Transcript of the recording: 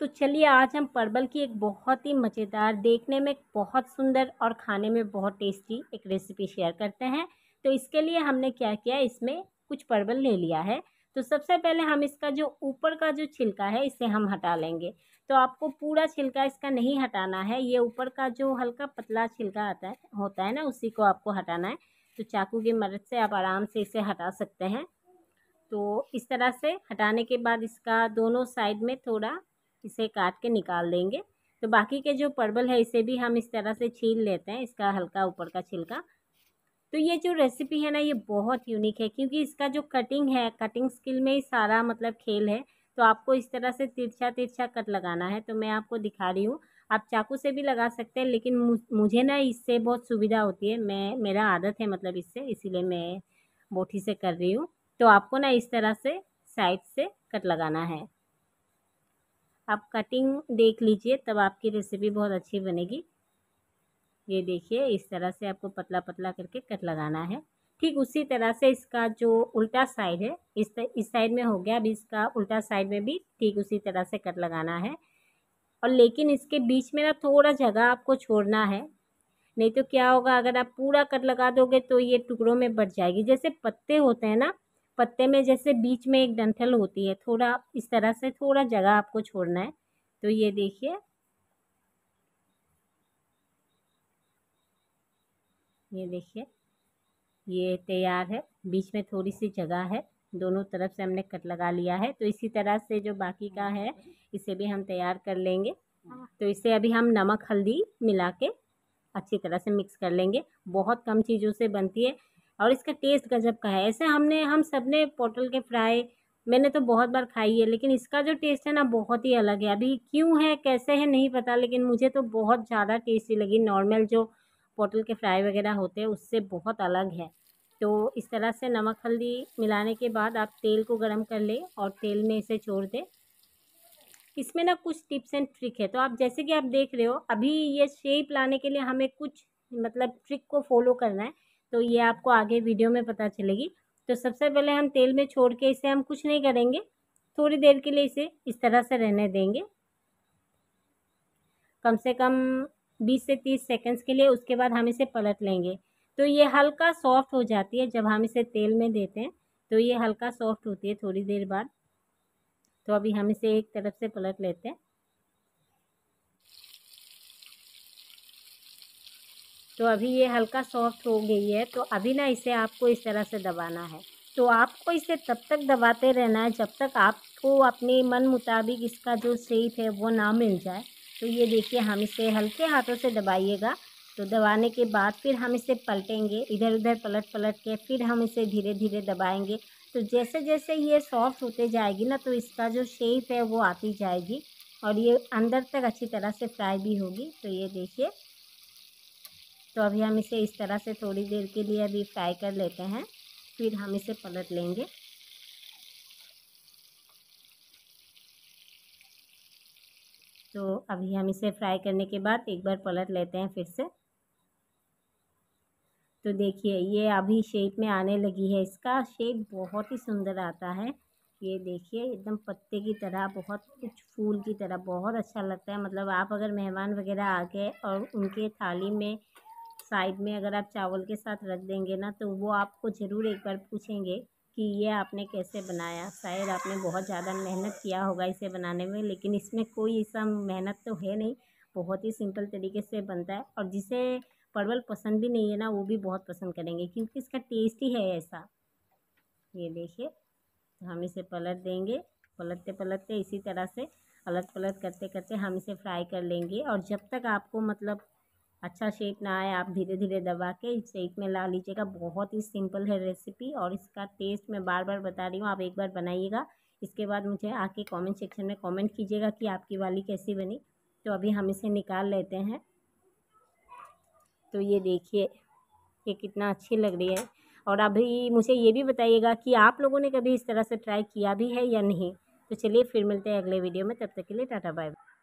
तो चलिए आज हम परवल की एक बहुत ही मज़ेदार देखने में बहुत सुंदर और खाने में बहुत टेस्टी एक रेसिपी शेयर करते हैं तो इसके लिए हमने क्या किया इसमें कुछ परवल ले लिया है तो सबसे पहले हम इसका जो ऊपर का जो छिलका है इसे हम हटा लेंगे तो आपको पूरा छिलका इसका नहीं हटाना है ये ऊपर का जो हल्का पतला छिलका आता है होता है ना उसी को आपको हटाना है तो चाकू की मदद से आप आराम से इसे हटा सकते हैं तो इस तरह से हटाने के बाद इसका दोनों साइड में थोड़ा इसे काट के निकाल देंगे तो बाकी के जो परवल है इसे भी हम इस तरह से छील लेते हैं इसका हल्का ऊपर का छिलका तो ये जो रेसिपी है ना ये बहुत यूनिक है क्योंकि इसका जो कटिंग है कटिंग स्किल में ही सारा मतलब खेल है तो आपको इस तरह से तिरछा तिरछा कट लगाना है तो मैं आपको दिखा रही हूँ आप चाकू से भी लगा सकते हैं लेकिन मुझे ना इससे बहुत सुविधा होती है मैं मेरा आदत है मतलब इससे इसीलिए मैं बोठी से कर रही हूँ तो आपको ना इस तरह से साइड से कट लगाना है आप कटिंग देख लीजिए तब आपकी रेसिपी बहुत अच्छी बनेगी ये देखिए इस तरह से आपको पतला पतला करके कट लगाना है ठीक उसी तरह से इसका जो उल्टा साइड है इस तर, इस साइड में हो गया अब इसका उल्टा साइड में भी ठीक उसी तरह से कट लगाना है और लेकिन इसके बीच में ना थोड़ा जगह आपको छोड़ना है नहीं तो क्या होगा अगर आप पूरा कट लगा दोगे तो ये टुकड़ों में बढ़ जाएगी जैसे पत्ते होते हैं ना पत्ते में जैसे बीच में एक डंठल होती है थोड़ा इस तरह से थोड़ा जगह आपको छोड़ना है तो ये देखिए ये देखिए ये तैयार है बीच में थोड़ी सी जगह है दोनों तरफ से हमने कट लगा लिया है तो इसी तरह से जो बाकी का है इसे भी हम तैयार कर लेंगे तो इसे अभी हम नमक हल्दी मिला के अच्छी तरह से मिक्स कर लेंगे बहुत कम चीज़ों से बनती है और इसका टेस्ट गजब का है ऐसे हमने हम सब ने पोटल के फ्राई मैंने तो बहुत बार खाई है लेकिन इसका जो टेस्ट है ना बहुत ही अलग है अभी क्यों है कैसे है नहीं पता लेकिन मुझे तो बहुत ज़्यादा टेस्टी लगी नॉर्मल जो पोटल के फ्राई वगैरह होते हैं उससे बहुत अलग है तो इस तरह से नमक हल्दी मिलाने के बाद आप तेल को गर्म कर ले और तेल में इसे छोड़ दें इसमें ना कुछ टिप्स एंड ट्रिक है तो आप जैसे कि आप देख रहे हो अभी ये शेप लाने के लिए हमें कुछ मतलब ट्रिक को फॉलो करना है तो ये आपको आगे वीडियो में पता चलेगी तो सबसे पहले हम तेल में छोड़ के इसे हम कुछ नहीं करेंगे थोड़ी देर के लिए इसे इस तरह से रहने देंगे कम से कम बीस से तीस सेकेंड्स के लिए उसके बाद हम इसे पलट लेंगे तो ये हल्का सॉफ्ट हो जाती है जब हम इसे तेल में देते हैं तो ये हल्का सॉफ्ट होती है थोड़ी देर बाद तो अभी हम इसे एक तरफ से पलट लेते हैं तो अभी ये हल्का सॉफ्ट हो गई है तो अभी ना इसे आपको इस तरह से दबाना है तो आपको इसे तब तक दबाते रहना है जब तक आपको अपने मन मुताबिक इसका जो शेप है वो ना मिल जाए तो ये देखिए हम इसे हल्के हाथों से दबाइएगा तो दबाने के बाद फिर हम इसे पलटेंगे इधर उधर पलट पलट के फिर हम इसे धीरे धीरे दबाएंगे तो जैसे जैसे ये सॉफ्ट होते जाएगी ना तो इसका जो शेप है वो आती जाएगी और ये अंदर तक अच्छी तरह से फ्राई भी होगी तो ये देखिए तो अभी हम इसे इस तरह से थोड़ी देर के लिए अभी फ्राई कर लेते हैं फिर हम इसे पलट लेंगे तो अभी हम इसे फ्राई करने के बाद एक बार पलट लेते हैं फिर से तो देखिए ये अभी शेप में आने लगी है इसका शेप बहुत ही सुंदर आता है ये देखिए एकदम पत्ते की तरह बहुत कुछ फूल की तरह बहुत अच्छा लगता है मतलब आप अगर मेहमान वगैरह आ गए और उनके थाली में साइड में अगर आप चावल के साथ रख देंगे ना तो वो आपको ज़रूर एक बार पूछेंगे कि ये आपने कैसे बनाया शायद आपने बहुत ज़्यादा मेहनत किया होगा इसे बनाने में लेकिन इसमें कोई ऐसा मेहनत तो है नहीं बहुत ही सिंपल तरीके से बनता है और जिसे परवल पसंद भी नहीं है ना वो भी बहुत पसंद करेंगे क्योंकि इसका टेस्ट ही है ऐसा ये देखिए तो हम इसे पलट देंगे पलटते पलटते इसी तरह से पलट पलट करते करते हम इसे फ्राई कर लेंगे और जब तक आपको मतलब अच्छा शेप ना आए आप धीरे धीरे दबा के इस शेप में ला लीजिएगा बहुत ही सिंपल है रेसिपी और इसका टेस्ट मैं बार बार बता रही हूँ आप एक बार बनाइएगा इसके बाद मुझे आके कमेंट सेक्शन में कमेंट कीजिएगा कि आपकी वाली कैसी बनी तो अभी हम इसे निकाल लेते हैं तो ये देखिए ये कितना अच्छी लग रही है और अभी मुझे ये भी बताइएगा कि आप लोगों ने कभी इस तरह से ट्राई किया भी है या नहीं तो चलिए फिर मिलते हैं अगले वीडियो में तब तक के लिए टाटा बाय बाय